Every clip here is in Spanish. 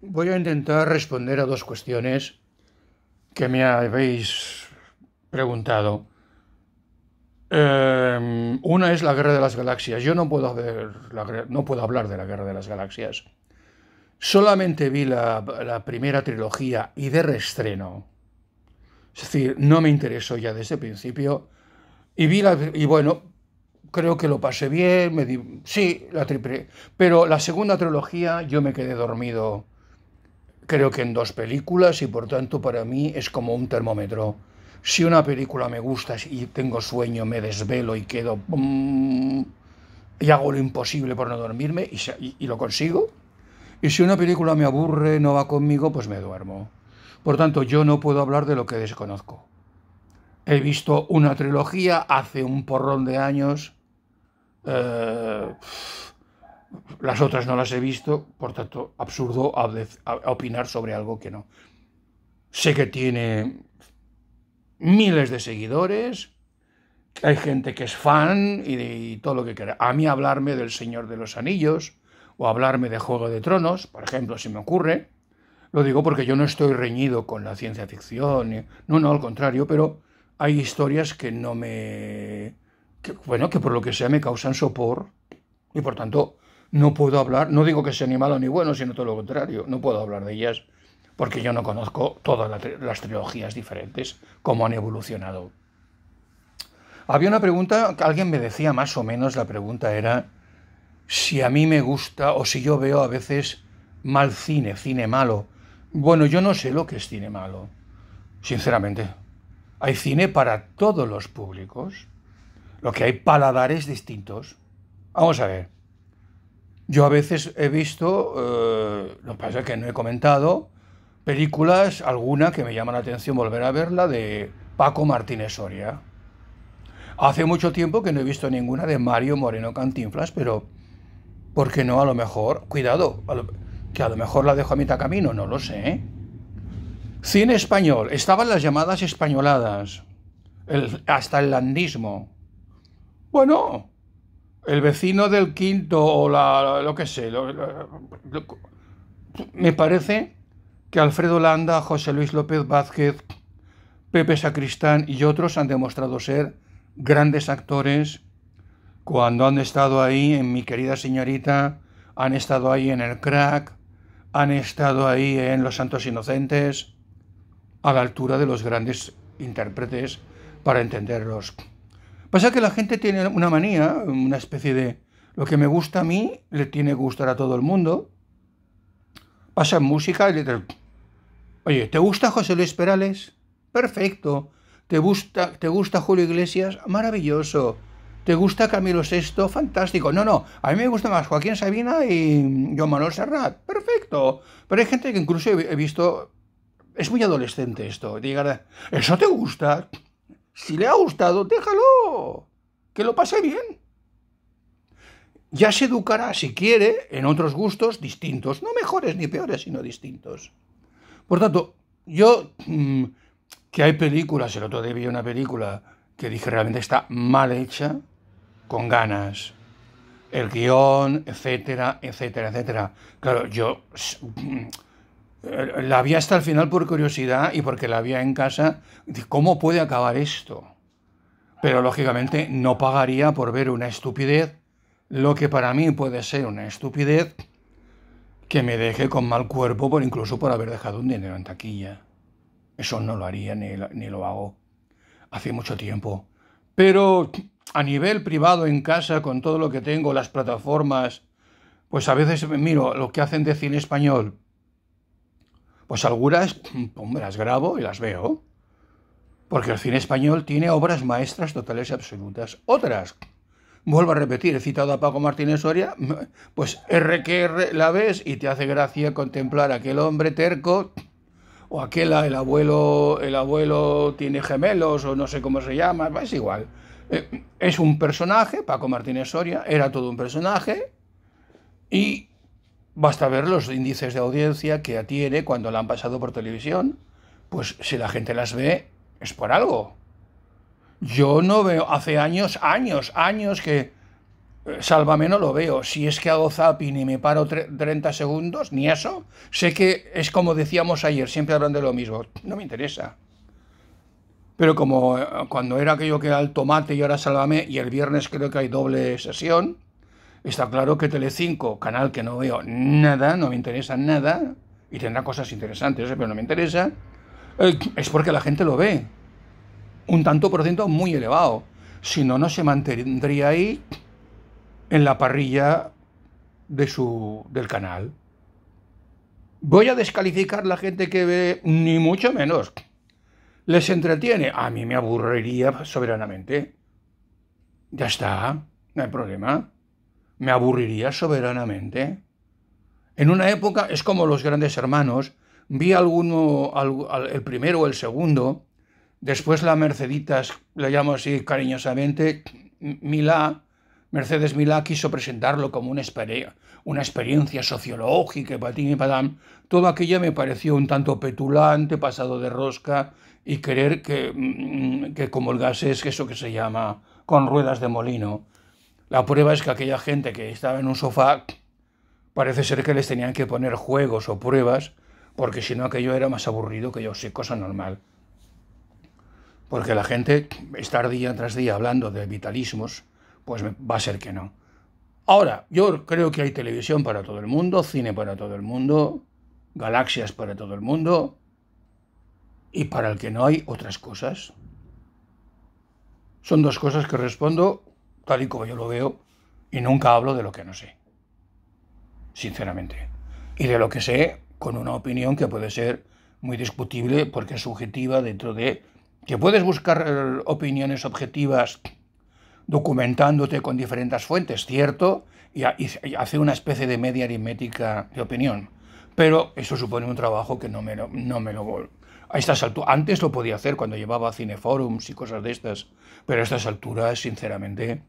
Voy a intentar responder a dos cuestiones que me habéis preguntado. Em, una es la guerra de las galaxias. Yo no puedo, no puedo hablar de la guerra de las galaxias. Solamente vi la, primera trilogía y de reestreno. Es decir, no me interesó ya desde el principio. Y vi la, y bueno, creo que lo pasé bien. Me sí, la triple. Pero la segunda trilogía yo me quedé dormido creo que en dos películas y por tanto para mí es como un termómetro. Si una película me gusta y tengo sueño, me desvelo y quedo mm, y hago lo imposible por no dormirme y, y lo consigo. Y si una película me aburre, no va conmigo, pues me duermo. Por tanto, yo no puedo hablar de lo que desconozco. He visto una trilogía hace un porrón de años. Eh, las otras no las he visto, por tanto, absurdo opinar sobre algo que no. Sé que tiene miles de seguidores, hay gente que es fan y, de, todo lo que quiera. A mí hablarme del Señor de los Anillos o hablarme de Juego de Tronos, por ejemplo, si me ocurre, lo digo porque yo no estoy reñido con la ciencia ficción, no, no, al contrario, pero hay historias que no me... bueno, que por lo que sea me causan sopor y por tanto no puedo hablar, no digo que sea ni malo ni bueno, sino todo lo contrario, no puedo hablar de ellas porque yo no conozco todas las trilogías diferentes, cómo han evolucionado. Había una pregunta, que alguien me decía más o menos, la pregunta era si a mí me gusta o si yo veo a veces mal cine, cine malo. Bueno, yo no sé lo que es cine malo, sinceramente. Hay cine para todos los públicos, lo que hay paladares distintos. Vamos a ver, yo a veces he visto, eh, lo que pasa es que no he comentado, películas, alguna que me llama la atención volver a verla, de Paco Martínez Soria. Hace mucho tiempo que no he visto ninguna de Mario Moreno Cantinflas, pero ¿por qué no? A lo mejor, cuidado, que a lo mejor la dejo a mitad camino, no lo sé. ¿eh? Cine español, estaban las llamadas españoladas, hasta el landismo. Bueno, el vecino del quinto o la, lo que sé. me parece que Alfredo Landa, José Luis López Vázquez, Pepe Sacristán y otros han demostrado ser grandes actores cuando han estado ahí en Mi querida señorita, han estado ahí en El crack, han estado ahí en Los Santos Inocentes, a la altura de los grandes intérpretes para entenderlos. Pasa que la gente tiene una manía, una especie de lo que me gusta a mí le tiene que gustar a todo el mundo. Pasa en música y le Oye, ¿te gusta José Luis Perales? Perfecto. ¿Te gusta, ¿Te gusta Julio Iglesias? Maravilloso. ¿Te gusta Camilo VI? Fantástico. No, no, a mí me gusta más Joaquín Sabina y Joan Manuel Serrat. Perfecto. Pero hay gente que incluso he visto... Es muy adolescente esto. Diga, ¿eso te gusta? Si le ha gustado, déjalo. Que lo pase bien. Ya se educará, si quiere, en otros gustos distintos. No mejores ni peores, sino distintos. Por tanto, yo... Mm, que hay películas, el otro día vi una película que dije realmente está mal hecha, con ganas. El guión, etcétera, etcétera, etcétera. Claro, yo mm, eh, la vi hasta el final por curiosidad y porque la vi en casa. ¿Cómo puede acabar esto? Pero lógicamente no pagaría por ver una estupidez, lo que para mí puede ser una estupidez, que me deje con mal cuerpo por incluso por haber dejado un dinero en taquilla. Eso no lo haría ni, ni lo hago. Hace mucho tiempo. Pero a nivel privado en casa, con todo lo que tengo, las plataformas, pues a veces miro lo que hacen de cine español pues algunas me las grabo y las veo, porque el cine español tiene obras maestras totales y absolutas. Otras, vuelvo a repetir, he citado a Paco Martínez Soria, pues R que R la ves y te hace gracia contemplar aquel hombre terco o aquel el abuelo el abuelo tiene gemelos o no sé cómo se llama, es igual. Eh, es un personaje, Paco Martínez Soria, era todo un personaje y Basta ver los índices de audiencia que tiene cuando la han pasado por televisión. Pues si la gente las ve, es por algo. Yo no veo, hace años, años, años que eh, Sálvame no lo veo. Si es que hago zap y me paro 30 segundos, ni eso. Sé que es como decíamos ayer, siempre hablan de lo mismo. No me interesa. Pero como eh, cuando era aquello que era el tomate y ahora Sálvame, y el viernes creo que hay doble sesión, Está claro que Telecinco, canal que no veo nada, no me interesa nada, y tendrá cosas interesantes, ¿eh? pero no me interesa, eh, es porque la gente lo ve. Un tanto por ciento muy elevado. Si no, no se mantendría ahí en la parrilla de su, del canal. Voy a descalificar la gente que ve, ni mucho menos. ¿Les entretiene? A mí me aburriría soberanamente. Ya está, no hay problema me aburriría soberanamente. En una época es como los grandes hermanos, vi alguno, el primero o el segundo, después la Merceditas, la llamo así cariñosamente, Milá, Mercedes Milá quiso presentarlo como una, una experiencia sociológica, patín y padam. Todo aquello me pareció un tanto petulante, pasado de rosca y querer que, mm, que es eso que se llama con ruedas de molino. La prueba es que aquella gente que estaba en un sofá parece ser que les tenían que poner juegos o pruebas porque si no aquello era más aburrido que yo sé cosa normal. Porque la gente estar día tras día hablando de vitalismos, pues va a ser que no. Ahora, yo creo que hay televisión para todo el mundo, cine para todo el mundo, galaxias para todo el mundo y para el que no hay otras cosas. Son dos cosas que respondo tal y como yo lo veo, y nunca hablo de lo que no sé, sinceramente. Y de lo que sé, con una opinión que puede ser muy discutible porque es subjetiva dentro de... que puedes buscar eh, opiniones objetivas documentándote con diferentes fuentes, cierto, y, hacer una especie de media aritmética de opinión. Pero eso supone un trabajo que no me lo, no me lo a antes lo podía hacer cuando llevaba cineforums y cosas de estas, pero a estas alturas, sinceramente,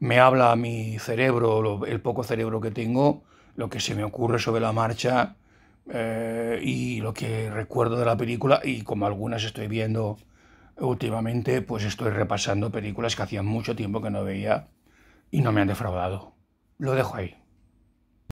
me habla mi cerebro, el poco cerebro que tengo, lo que se me ocurre sobre la marcha eh, y lo que recuerdo de la película y como algunas estoy viendo últimamente, pues estoy repasando películas que hacía mucho tiempo que no veía y no me han defraudado. Lo dejo ahí.